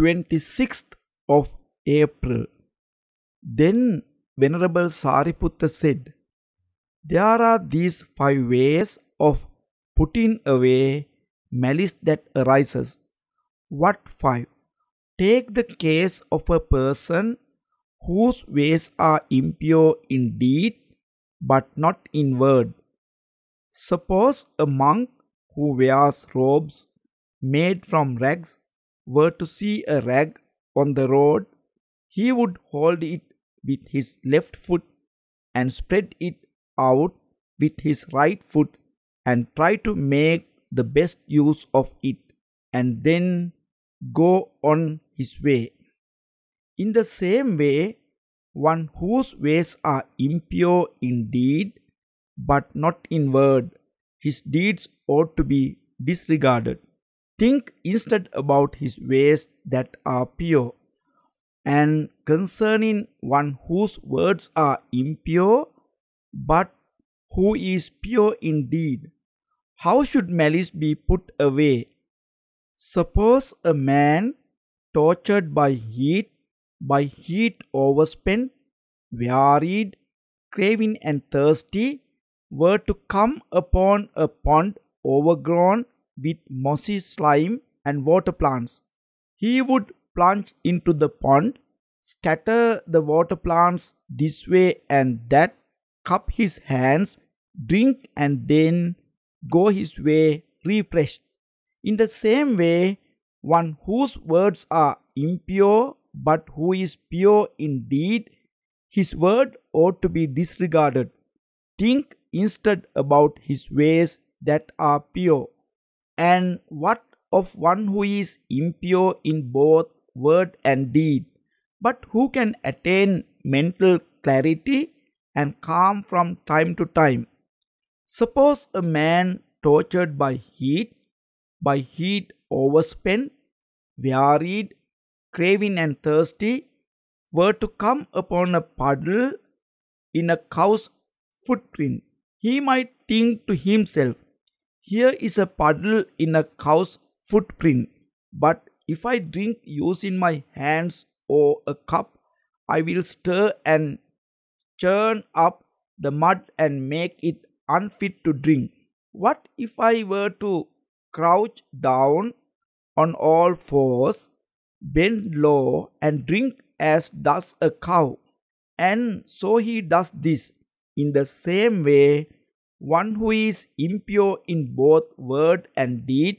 26th of April. Then Venerable Sariputta said, There are these five ways of putting away malice that arises. What five? Take the case of a person whose ways are impure in deed but not in word. Suppose a monk who wears robes made from rags were to see a rag on the road, he would hold it with his left foot and spread it out with his right foot and try to make the best use of it and then go on his way. In the same way, one whose ways are impure indeed, but not in word, his deeds ought to be disregarded. Think instead about his ways that are pure, and concerning one whose words are impure, but who is pure indeed. How should malice be put away? Suppose a man tortured by heat, by heat overspent, wearied, craving and thirsty, were to come upon a pond overgrown with mossy slime and water plants. He would plunge into the pond, scatter the water plants this way and that, cup his hands, drink and then go his way refreshed. In the same way, one whose words are impure but who is pure indeed, his word ought to be disregarded. Think instead about his ways that are pure. And what of one who is impure in both word and deed, but who can attain mental clarity and calm from time to time? Suppose a man tortured by heat, by heat overspent, wearied, craving and thirsty, were to come upon a puddle in a cow's footprint, he might think to himself, here is a puddle in a cow's footprint, but if I drink using my hands or a cup, I will stir and churn up the mud and make it unfit to drink. What if I were to crouch down on all fours, bend low, and drink as does a cow? And so he does this. In the same way, one who is impure in both word and deed,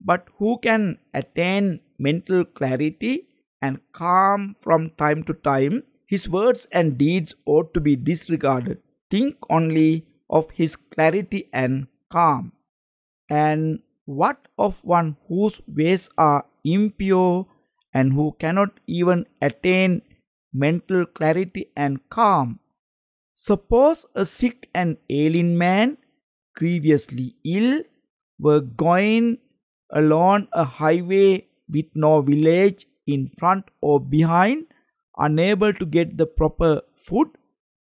but who can attain mental clarity and calm from time to time, his words and deeds ought to be disregarded. Think only of his clarity and calm. And what of one whose ways are impure and who cannot even attain mental clarity and calm? Suppose a sick and ailing man, previously ill, were going along a highway with no village in front or behind, unable to get the proper food,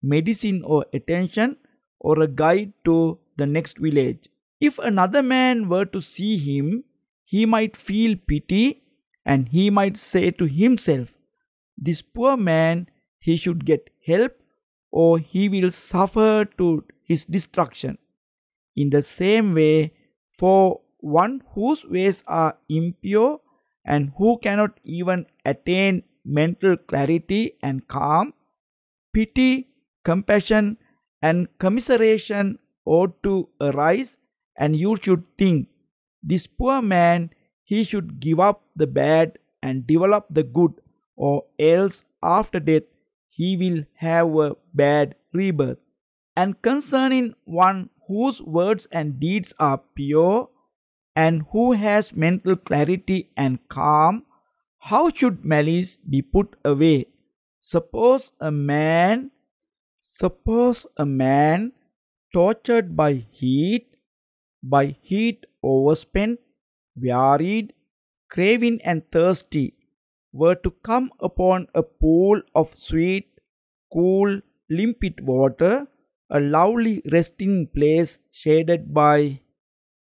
medicine, or attention, or a guide to the next village. If another man were to see him, he might feel pity and he might say to himself, This poor man, he should get help or he will suffer to his destruction. In the same way, for one whose ways are impure and who cannot even attain mental clarity and calm, pity, compassion, and commiseration ought to arise, and you should think, this poor man, he should give up the bad and develop the good, or else after death he will have a bad rebirth. And concerning one whose words and deeds are pure, and who has mental clarity and calm, how should malice be put away? Suppose a man, suppose a man tortured by heat, by heat overspent, wearied, craving and thirsty, were to come upon a pool of sweet, cool, limpid water, a lovely resting place shaded by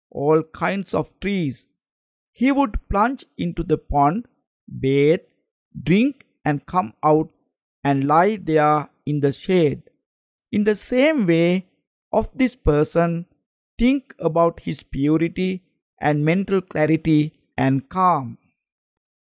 all kinds of trees, he would plunge into the pond, bathe, drink, and come out and lie there in the shade. In the same way, of this person, think about his purity and mental clarity and calm.